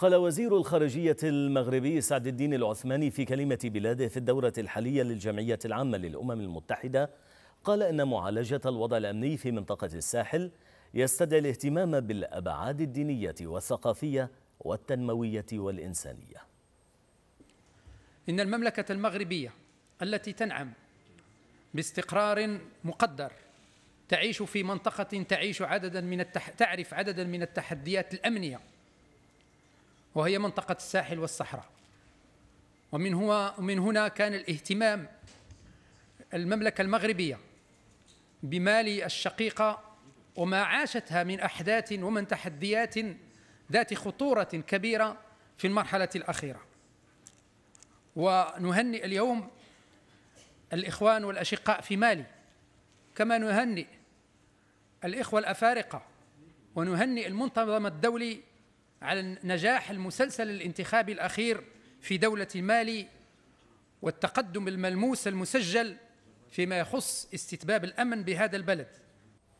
قال وزير الخارجية المغربي سعد الدين العثماني في كلمة بلاده في الدورة الحالية للجمعية العامة للأمم المتحدة قال إن معالجة الوضع الأمني في منطقة الساحل يستدعي الاهتمام بالأبعاد الدينية والثقافية والتنموية والإنسانية إن المملكة المغربية التي تنعم باستقرار مقدر تعيش في منطقة تعيش عددا من التح... تعرف عددا من التحديات الأمنية وهي منطقة الساحل والصحراء ومن هو من هنا كان الاهتمام المملكة المغربية بمالي الشقيقة وما عاشتها من أحداث ومن تحديات ذات خطورة كبيرة في المرحلة الأخيرة ونهنئ اليوم الإخوان والأشقاء في مالي كما نهنئ الإخوة الأفارقة ونهنئ المنتظم الدولي على نجاح المسلسل الانتخابي الأخير في دولة مالي والتقدم الملموس المسجل فيما يخص استتباب الأمن بهذا البلد